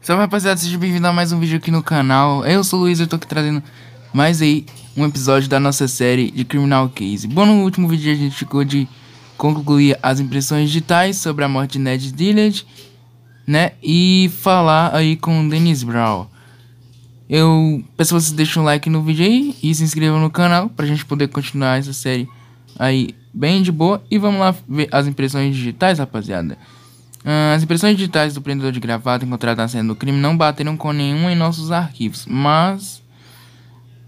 Salve rapaziada, seja bem-vindo a mais um vídeo aqui no canal. Eu sou o Luiz e eu tô aqui trazendo mais aí um episódio da nossa série de Criminal Case. Bom, no último vídeo a gente ficou de concluir as impressões digitais sobre a morte de Ned Dillard, né? E falar aí com o Dennis Brown. Eu peço que vocês deixem um like no vídeo aí e se inscrevam no canal pra gente poder continuar essa série aí bem de boa. E vamos lá ver as impressões digitais, rapaziada. Ah, as impressões digitais do prendedor de gravata encontrado na cena do crime não bateram com nenhum em nossos arquivos, mas.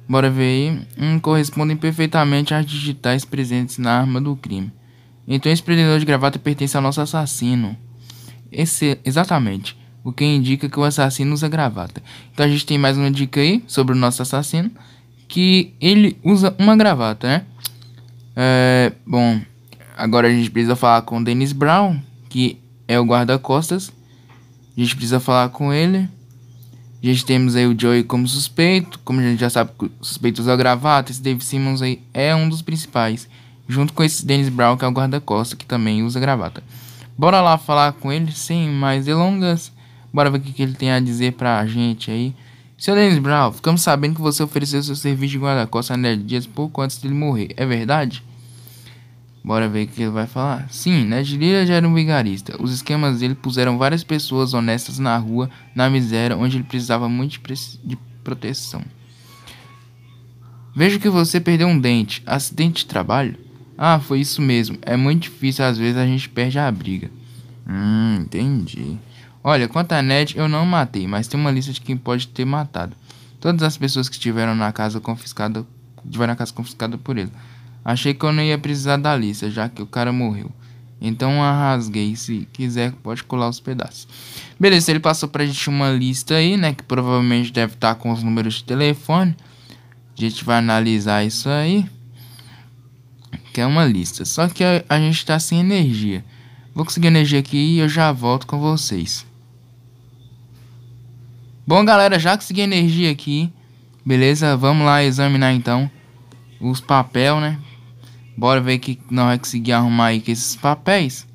Bora ver aí. Hum, correspondem perfeitamente às digitais presentes na arma do crime. Então esse prendedor de gravata pertence ao nosso assassino. Esse, exatamente o que indica que o assassino usa gravata. Então a gente tem mais uma dica aí sobre o nosso assassino, que ele usa uma gravata, né? É, bom, agora a gente precisa falar com o Dennis Brown, que é o guarda-costas. A gente precisa falar com ele. A gente temos aí o Joey como suspeito, como a gente já sabe, que o suspeito usa gravata. Esse Dave Simmons aí é um dos principais, junto com esse Dennis Brown, que é o guarda-costas, que também usa gravata. Bora lá falar com ele sem mais delongas. Bora ver o que, que ele tem a dizer pra gente aí. Seu Dennis Brown, ficamos sabendo que você ofereceu seu serviço de guarda-costas a Ned Dias pouco antes dele morrer. É verdade? Bora ver o que ele vai falar. Sim, Ned Lira já era um vigarista. Os esquemas dele puseram várias pessoas honestas na rua, na miséria, onde ele precisava muito de proteção. Vejo que você perdeu um dente. Acidente de trabalho? Ah, foi isso mesmo. É muito difícil, às vezes a gente perde a briga. Hum, entendi. Olha, quanto a Ned, eu não matei, mas tem uma lista de quem pode ter matado. Todas as pessoas que estiveram na casa confiscada tiveram a casa confiscada por ele. Achei que eu não ia precisar da lista, já que o cara morreu. Então a rasguei. Se quiser, pode colar os pedaços. Beleza, ele passou pra gente uma lista aí, né? Que provavelmente deve estar tá com os números de telefone. A gente vai analisar isso aí. Que é uma lista. Só que a, a gente tá sem energia. Vou conseguir energia aqui e eu já volto com vocês. Bom, galera, já consegui energia aqui. Beleza? Vamos lá examinar então os papéis, né? Bora ver que nós vamos conseguir arrumar aí com esses papéis.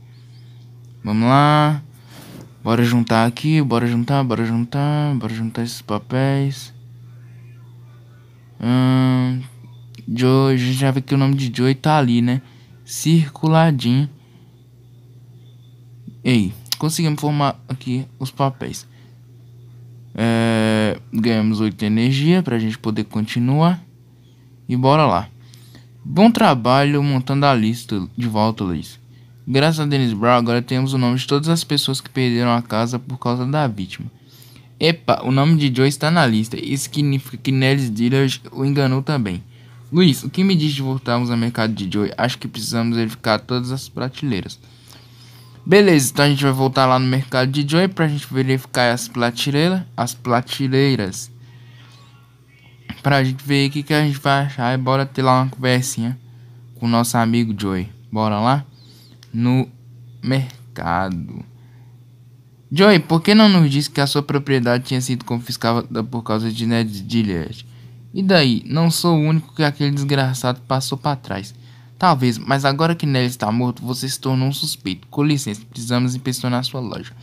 Vamos lá. Bora juntar aqui, bora juntar, bora juntar, bora juntar esses papéis. Hum, Joy, a gente já vê que o nome de Joe tá ali, né? Circuladinho. Ei, conseguimos formar aqui os papéis. É, ganhamos 8 energia para a gente poder continuar. E bora lá. Bom trabalho montando a lista de volta, Luiz. Graças a Dennis Brown, agora temos o nome de todas as pessoas que perderam a casa por causa da vítima. Epa, o nome de Joe está na lista. Isso significa que Nellis Dillard o enganou também. Luiz, o que me diz de voltarmos ao mercado de Joy? Acho que precisamos verificar todas as prateleiras. Beleza, então a gente vai voltar lá no mercado de Joy pra gente verificar as prateleiras, as prateleiras. Pra gente ver o que, que a gente vai achar e bora ter lá uma conversinha com o nosso amigo Joy. Bora lá? No mercado. Joy, por que não nos disse que a sua propriedade tinha sido confiscada por causa de Ned Dillard? E daí? Não sou o único que aquele desgraçado passou para trás. Talvez, mas agora que Nelly está morto, você se tornou um suspeito. Com licença, precisamos inspecionar sua loja.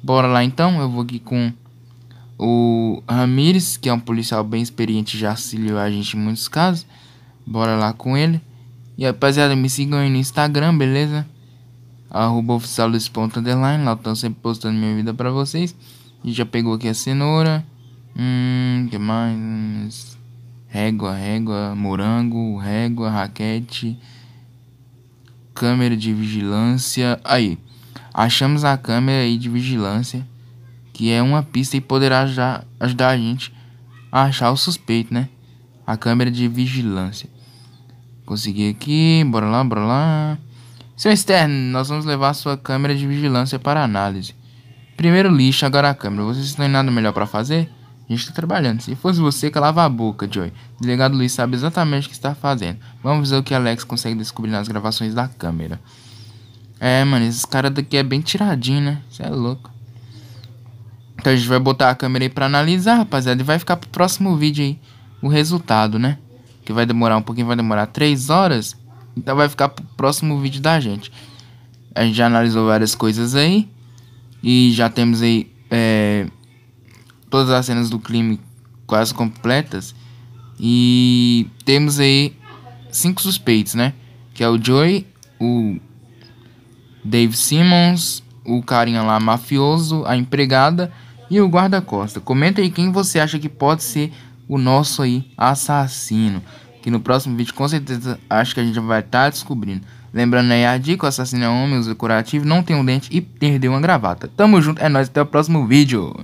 Bora lá então, eu vou aqui com o Ramires, que é um policial bem experiente, já auxiliou a gente em muitos casos. Bora lá com ele. E rapaziada, me sigam aí no Instagram, beleza? Arroba oficial do Underline, lá eu estou sempre postando minha vida para vocês. A gente já pegou aqui a cenoura. Hum, que mais? régua, régua, morango, régua, raquete, câmera de vigilância. Aí, achamos a câmera aí de vigilância, que é uma pista e poderá ajudar, ajudar a gente a achar o suspeito, né? A câmera de vigilância. Consegui aqui, bora lá, bora lá. Seu externo, nós vamos levar sua câmera de vigilância para análise. Primeiro lixo, agora a câmera. Vocês não têm nada melhor para fazer? A gente tá trabalhando. Se fosse você, calava a boca, Joy O delegado Luiz sabe exatamente o que está fazendo. Vamos ver o que Alex consegue descobrir nas gravações da câmera. É, mano, esses caras daqui é bem tiradinho, né? Isso é louco. Então a gente vai botar a câmera aí pra analisar, rapaziada. E vai ficar pro próximo vídeo aí o resultado, né? Que vai demorar um pouquinho, vai demorar 3 horas. Então vai ficar pro próximo vídeo da gente. A gente já analisou várias coisas aí. E já temos aí... É todas as cenas do crime quase completas. E temos aí cinco suspeitos, né? Que é o Joey, o Dave Simmons, o carinha lá mafioso, a empregada e o guarda-costa. Comenta aí quem você acha que pode ser o nosso aí assassino. Que no próximo vídeo com certeza acho que a gente vai estar tá descobrindo. Lembrando aí a dica, o assassino é homem, usa curativo, não tem um dente e perdeu uma gravata. Tamo junto, é nóis, até o próximo vídeo.